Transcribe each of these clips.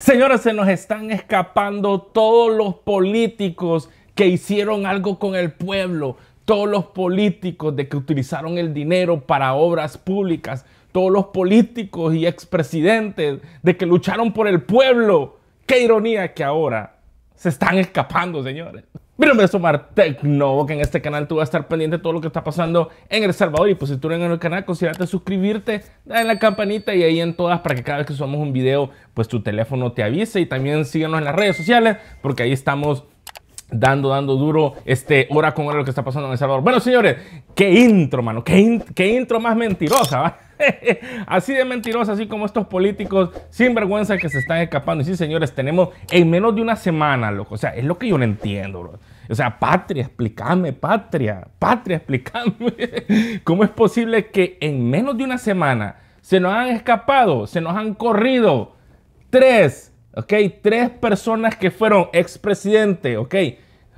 Señores, se nos están escapando todos los políticos que hicieron algo con el pueblo, todos los políticos de que utilizaron el dinero para obras públicas, todos los políticos y expresidentes de que lucharon por el pueblo. Qué ironía que ahora se están escapando, señores. Mi nombre es Omar que en este canal tú vas a estar pendiente de todo lo que está pasando en El Salvador. Y pues si tú eres en el canal, considerate suscribirte, dale en la campanita y ahí en todas para que cada vez que subamos un video, pues tu teléfono te avise. Y también síguenos en las redes sociales, porque ahí estamos dando, dando duro, este, hora con hora lo que está pasando en El Salvador. Bueno, señores, qué intro, mano, qué, qué intro más mentirosa, así de mentirosa, así como estos políticos sin vergüenza que se están escapando. Y sí, señores, tenemos en menos de una semana, loco. O sea, es lo que yo no entiendo, bro. O sea, patria, explícame, patria, patria, explícame. ¿Cómo es posible que en menos de una semana se nos han escapado, se nos han corrido tres ¿ok? Tres personas que fueron expresidente, ¿ok?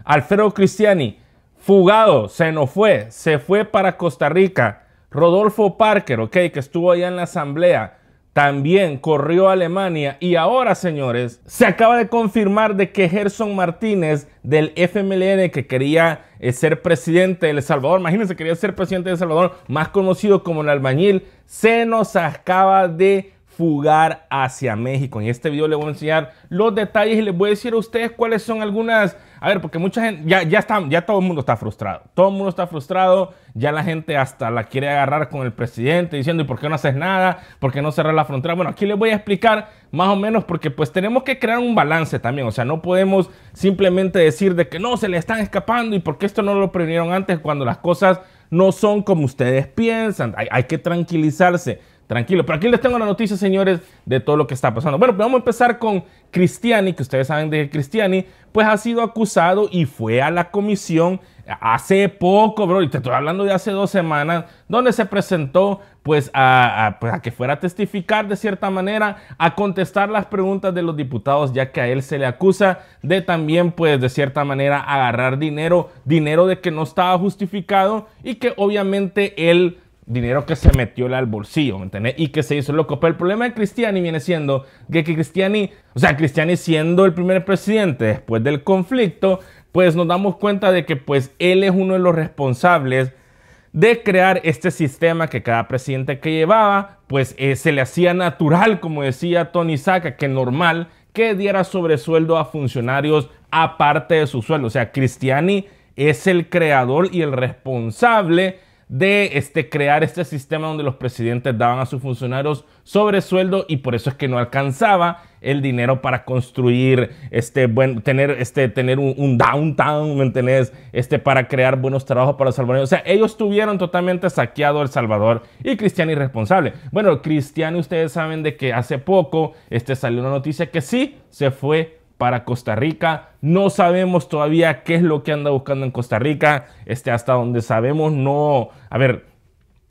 Alfredo Cristiani, fugado, se nos fue, se fue para Costa Rica. Rodolfo Parker, ¿ok? Que estuvo allá en la asamblea, también corrió a Alemania. Y ahora, señores, se acaba de confirmar de que Gerson Martínez del FMLN, que quería eh, ser presidente de El Salvador, imagínense, quería ser presidente de El Salvador, más conocido como el albañil, se nos acaba de fugar hacia México. En este video les voy a enseñar los detalles y les voy a decir a ustedes cuáles son algunas... A ver, porque mucha gente, ya, ya, está, ya todo el mundo está frustrado. Todo el mundo está frustrado. Ya la gente hasta la quiere agarrar con el presidente diciendo, ¿y por qué no haces nada? ¿Por qué no cerrar la frontera? Bueno, aquí les voy a explicar más o menos porque pues tenemos que crear un balance también. O sea, no podemos simplemente decir de que no, se le están escapando y por qué esto no lo previnieron antes cuando las cosas no son como ustedes piensan. Hay, hay que tranquilizarse tranquilo. Pero aquí les tengo la noticia, señores, de todo lo que está pasando. Bueno, pues vamos a empezar con Cristiani, que ustedes saben de Cristiani, pues ha sido acusado y fue a la comisión hace poco, bro, y te estoy hablando de hace dos semanas, donde se presentó pues a, pues a, que fuera a testificar de cierta manera, a contestar las preguntas de los diputados, ya que a él se le acusa de también pues de cierta manera agarrar dinero, dinero de que no estaba justificado y que obviamente él dinero que se metió al bolsillo, ¿me entiendes? Y que se hizo loco. Pero el problema de Cristiani viene siendo que, Cristiani, o sea, Cristiani siendo el primer presidente después del conflicto, pues nos damos cuenta de que pues él es uno de los responsables de crear este sistema que cada presidente que llevaba, pues eh, se le hacía natural, como decía Tony Saca, que normal que diera sobresueldo a funcionarios aparte de su sueldo. O sea, Cristiani es el creador y el responsable de este, crear este sistema donde los presidentes daban a sus funcionarios sobre sueldo y por eso es que no alcanzaba el dinero para construir, este, tener, este, tener un, downtown, ¿me entendés? Este, para crear buenos trabajos para los salvadoreños. O sea, ellos tuvieron totalmente saqueado El Salvador y Cristiano irresponsable. Bueno, Cristiano, ustedes saben de que hace poco este, salió una noticia que sí se fue para Costa Rica. No sabemos todavía qué es lo que anda buscando en Costa Rica. Este, hasta donde sabemos, no. A ver,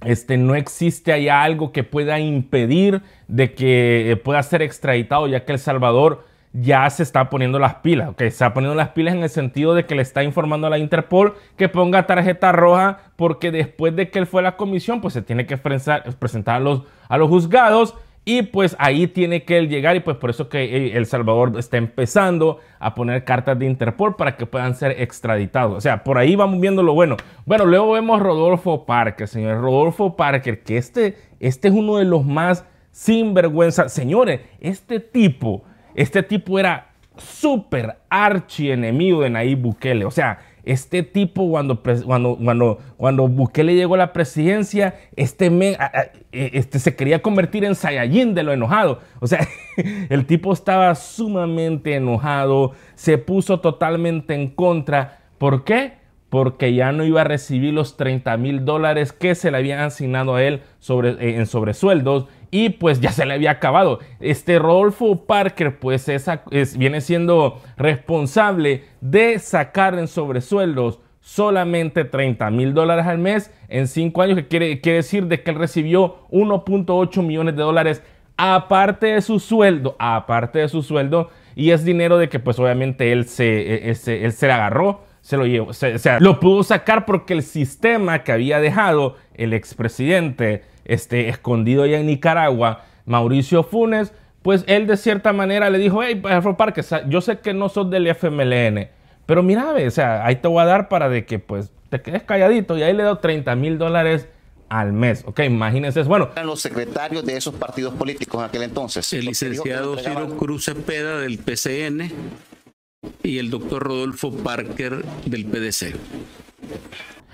este, no existe allá algo que pueda impedir de que eh, pueda ser extraditado, ya que El Salvador ya se está poniendo las pilas, Se está poniendo las pilas en el sentido de que le está informando a la Interpol que ponga tarjeta roja porque después de que él fue a la comisión, pues se tiene que presentar a los, a los juzgados y pues ahí tiene que él llegar y pues por eso que eh, El Salvador está empezando a poner cartas de Interpol para que puedan ser extraditados. O sea, por ahí vamos viendo lo bueno. Bueno, luego vemos Rodolfo Parker, señor Rodolfo Parker, que este, este es uno de los más sinvergüenza. Señores, este tipo, este tipo era súper archienemigo de Nayib Bukele. O sea, este tipo, cuando, cuando, cuando, Bukele llegó a la presidencia, este, e, este se quería convertir en Saiyajin de lo enojado. O sea, el tipo estaba sumamente enojado, se puso totalmente en contra. ¿Por qué? porque ya no iba a recibir los 30 mil dólares que se le habían asignado a él sobre, eh, en sobresueldos y pues ya se le había acabado. Este Rodolfo Parker pues viene siendo responsable de sacar en sobresueldos solamente 30 mil dólares al mes en 5 años, que quiere, decir de que él recibió 1.8 millones de dólares aparte de su sueldo, aparte de su sueldo, y es dinero de que pues obviamente él se, él eh, él se agarró se lo llevó, o sea, lo pudo sacar porque el sistema que había dejado el expresidente este, escondido allá en Nicaragua, Mauricio Funes, pues él de cierta manera le dijo, hey, pues, Parque yo sé que no sos del FMLN, pero mira, o sea, ahí te voy a dar para de que pues te quedes calladito y ahí le doy 30 mil dólares al mes, ¿ok? Imagínense, bueno. Eran los secretarios de esos partidos políticos en aquel entonces. El licenciado Ciro Cruz Cepeda del PCN y el doctor Rodolfo Parker del PDC.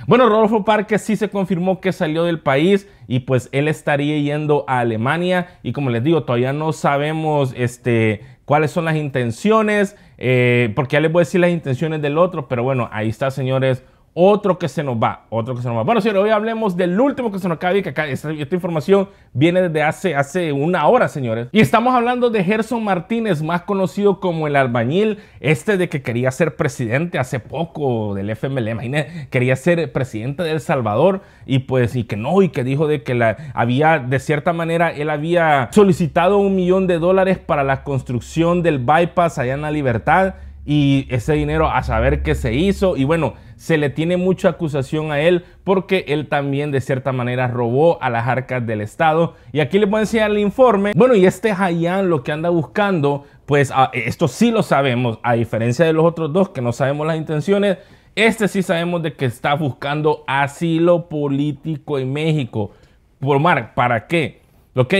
Bueno, Rodolfo Parker sí se confirmó que salió del país y pues él estaría yendo a Alemania y como les digo, todavía no sabemos este, cuáles son las intenciones, eh, porque ya les voy a decir las intenciones del otro, pero bueno, ahí está, señores, otro que se nos va, otro que se nos va. Bueno, señores, hoy hablemos del último que se nos acaba Y que esta, información viene desde hace, hace una hora, señores. Y estamos hablando de Gerson Martínez, más conocido como el albañil, este de que quería ser presidente hace poco del FML, imagínense, quería ser presidente de El Salvador y pues, y que no, y que dijo de que la, había, de cierta manera, él había solicitado un millón de dólares para la construcción del bypass allá en La Libertad y ese dinero a saber qué se hizo. Y bueno, se le tiene mucha acusación a él porque él también de cierta manera robó a las arcas del Estado. Y aquí les voy a enseñar el informe. Bueno, y este Hayan lo que anda buscando, pues ah, esto sí lo sabemos, a diferencia de los otros dos que no sabemos las intenciones. Este sí sabemos de que está buscando asilo político en México. Por Mar, ¿para qué? Ok,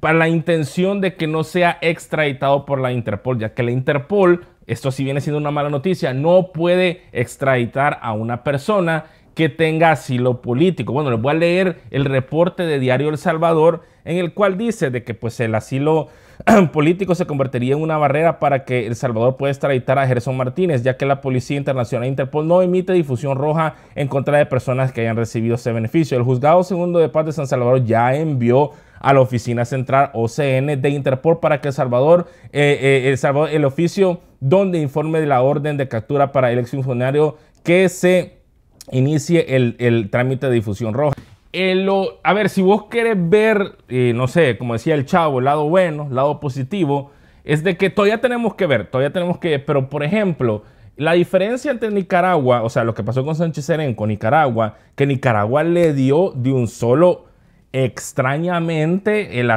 para la intención de que no sea extraditado por la Interpol, ya que la Interpol esto sí viene siendo una mala noticia, no puede extraditar a una persona que tenga asilo político. Bueno, les voy a leer el reporte de Diario El Salvador en el cual dice de que pues el asilo político se convertiría en una barrera para que El Salvador pueda extraditar a Gerson Martínez, ya que la Policía Internacional e Interpol no emite difusión roja en contra de personas que hayan recibido ese beneficio. El juzgado segundo de paz de San Salvador ya envió a la Oficina Central OCN de Interpol para que eh, eh, El Salvador, el, oficio donde informe de la orden de captura para el funcionario que se inicie el, trámite de difusión roja. Eh, a ver, si vos querés ver, no sé, como decía el chavo, el lado bueno, el lado positivo, es de que todavía tenemos que ver, todavía tenemos que ver, pero por ejemplo, la diferencia entre Nicaragua, o sea, lo que pasó con Sánchez Serenco, con Nicaragua, que Nicaragua le dio de un solo extrañamente el,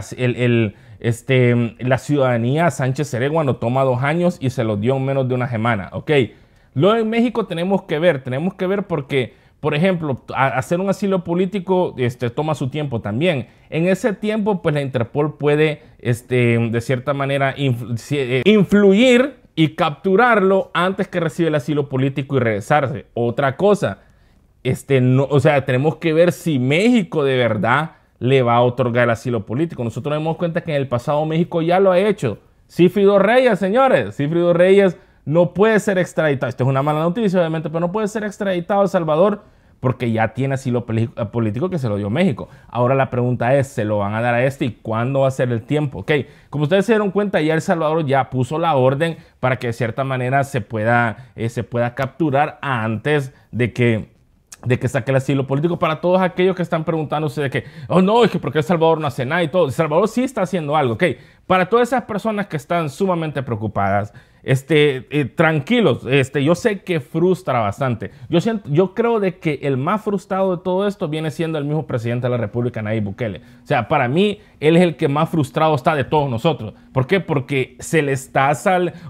este, la ciudadanía Sánchez no toma dos años y se los dio en menos de una semana, ¿ok? Luego en México tenemos que ver, tenemos que ver porque, por ejemplo, hacer un asilo político este, toma su tiempo también. En ese tiempo, pues la Interpol puede, este, de cierta manera, eh, influir y capturarlo antes que reciba el asilo político y regresarse. Otra cosa, este, no, o sea, tenemos que ver si México de verdad le va a otorgar asilo político. Nosotros nos damos cuenta que en el pasado México ya lo ha hecho. Cifrido Reyes, señores, Cifrido Reyes no puede ser extraditado. Esto es una mala noticia, obviamente, pero no puede ser extraditado a El Salvador porque ya tiene asilo eh, político que se lo dio México. Ahora la pregunta es, ¿se lo van a dar a este y cuándo va a ser el tiempo? Ok, como ustedes se dieron cuenta, ya El Salvador ya puso la orden para que de cierta manera se pueda, eh, se pueda capturar antes de que de que saque el asilo político para todos aquellos que están preguntándose de que, oh no, es que porque Salvador no hace nada y todo. Salvador sí está haciendo algo, ok. Para todas esas personas que están sumamente preocupadas, este, eh, tranquilos, este, yo sé que frustra bastante. Yo, siento, yo creo de que el más frustrado de todo esto viene siendo el mismo presidente de la República, Nayib Bukele. O sea, para mí, él es el que más frustrado está de todos nosotros. ¿Por qué? Porque se le está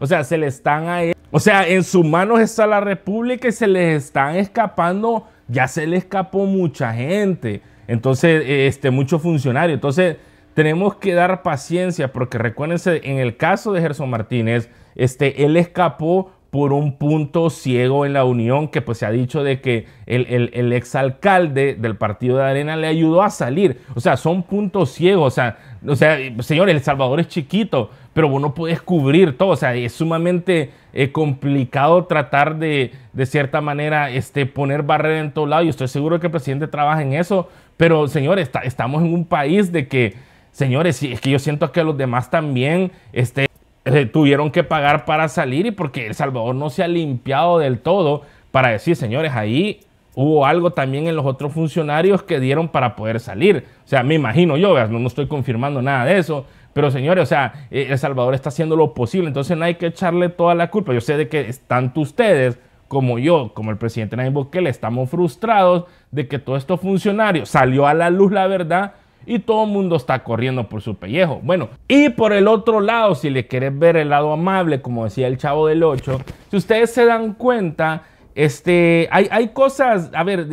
o sea, se le están a él, o sea, en sus manos está la República y se les están escapando ya se le escapó mucha gente, entonces, eh, este, mucho funcionario Entonces, tenemos que dar paciencia, porque recuérdense, en el caso de Gerson Martínez, este, él escapó por un punto ciego en la unión que pues se ha dicho de que el, el, exalcalde del partido de Arena le ayudó a salir. O sea, son puntos ciegos. O sea, o sea señores, El Salvador es chiquito, pero vos no puedes cubrir todo. O sea, es sumamente eh, complicado tratar de, de cierta manera, este, poner barrera en todo lado. Y estoy seguro que el presidente trabaja en eso. Pero, señores, estamos en un país de que señores, es que yo siento que los demás también este, tuvieron que pagar para salir y porque El Salvador no se ha limpiado del todo para decir, señores, ahí hubo algo también en los otros funcionarios que dieron para poder salir. O sea, me imagino yo, no, estoy confirmando nada de eso, pero señores, o sea, eh, El Salvador está haciendo lo posible, entonces no hay que echarle toda la culpa. Yo sé de que tanto ustedes como yo, como el presidente Nayib Bukele, estamos frustrados de que todo esto funcionario salió a la luz la verdad, y todo el mundo está corriendo por su pellejo. Bueno, y por el otro lado, si le querés ver el lado amable, como decía el chavo del 8, si ustedes se dan cuenta, este, hay, cosas, a ver,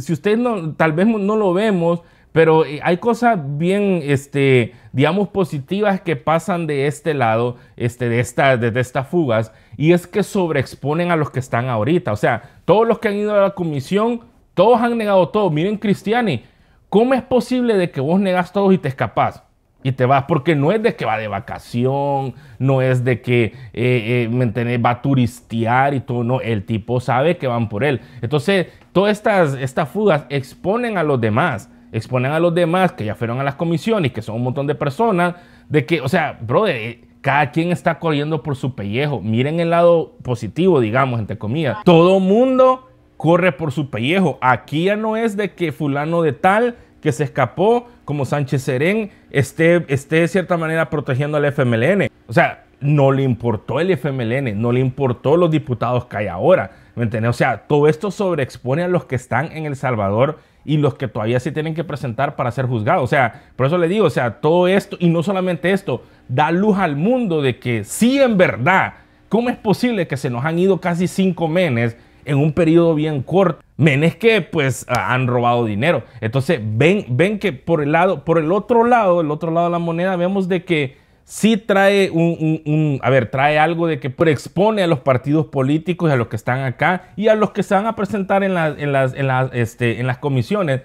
si ustedes no, tal vez no lo vemos, pero eh, hay cosas bien, este, digamos, positivas que pasan de este lado, este, de, esta, de, de estas fugas, y es que sobreexponen a los que están ahorita. O sea, todos los que han ido a la comisión, todos han negado todo. Miren, Cristiani, ¿Cómo es posible de que vos negas todo y te escapás? Y te vas, porque no es de que va de vacación, no es de que eh, eh, va a turistear y todo, no, el tipo sabe que van por él. Entonces, todas estas, estas fugas exponen a los demás, exponen a los demás que ya fueron a las comisiones, que son un montón de personas, de que, o sea, brother, eh, cada quien está corriendo por su pellejo. Miren el lado positivo, digamos, entre comillas. Todo mundo corre por su pellejo. Aquí ya no es de que fulano de tal que se escapó, como Sánchez Serén, esté, esté de cierta manera protegiendo al FMLN. O sea, no le importó el FMLN, no le importó los diputados que hay ahora. ¿Me entiendes? O sea, todo esto sobreexpone a los que están en El Salvador y los que todavía se tienen que presentar para ser juzgados. O sea, por eso le digo, o sea, todo esto, y no solamente esto, da luz al mundo de que sí, en verdad, ¿cómo es posible que se nos han ido casi cinco menes en un periodo bien corto. Menes que pues han robado dinero. Entonces ven, ven que por el lado, por el otro lado, el otro lado de la moneda, vemos de que sí trae un, a ver, trae algo de que expone a los partidos políticos, a los que están acá y a los que se van a presentar en, las, este, en, las, comisiones,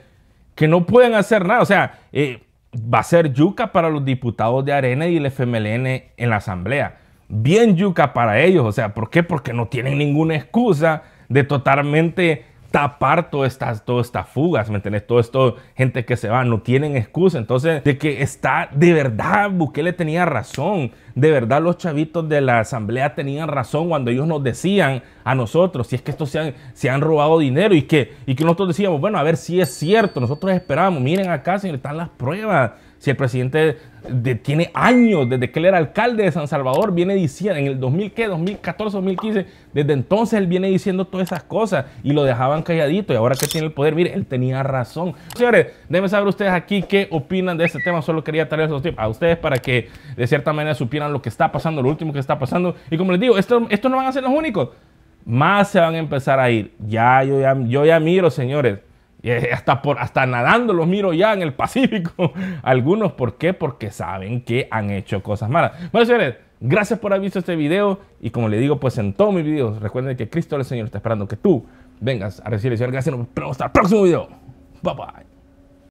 que no pueden hacer nada. O sea, eh, va a ser yuca para los diputados de Arena y el FMLN en la asamblea. Bien yuca para ellos. O sea, ¿por qué? Porque no tienen ninguna excusa de totalmente tapar todas estas fugas, ¿me entiendes? Todo esto, gente que se va, no tienen excusa. Entonces, de que está, de verdad, Bukele tenía razón. De verdad, los chavitos de la asamblea tenían razón cuando ellos nos decían a nosotros, si es que estos se han, se han robado dinero y que, y que nosotros decíamos, bueno, a ver si es cierto. Nosotros esperábamos, miren acá, señor, están las pruebas si el presidente tiene años, desde que él era alcalde de San Salvador, viene diciendo, en el 2000, ¿qué? 2014, 2015, desde entonces él viene diciendo todas esas cosas y lo dejaban calladito y ahora que tiene el poder, mire, él tenía razón. Señores, deben saber ustedes aquí qué opinan de este tema, solo quería traer a ustedes para que de cierta manera supieran lo que está pasando, lo último que está pasando. Y como les digo, estos esto no van a ser los únicos, más se van a empezar a ir. Ya, yo ya, yo ya miro, señores. Y hasta, por, hasta nadando los miro ya en el Pacífico. Algunos, ¿por qué? Porque saben que han hecho cosas malas. Bueno, señores, gracias por haber visto este video. Y como le digo, pues en todos mis videos, recuerden que Cristo el Señor está esperando que tú vengas a recibir el Señor. Gracias, nos vemos hasta el próximo video. Bye bye.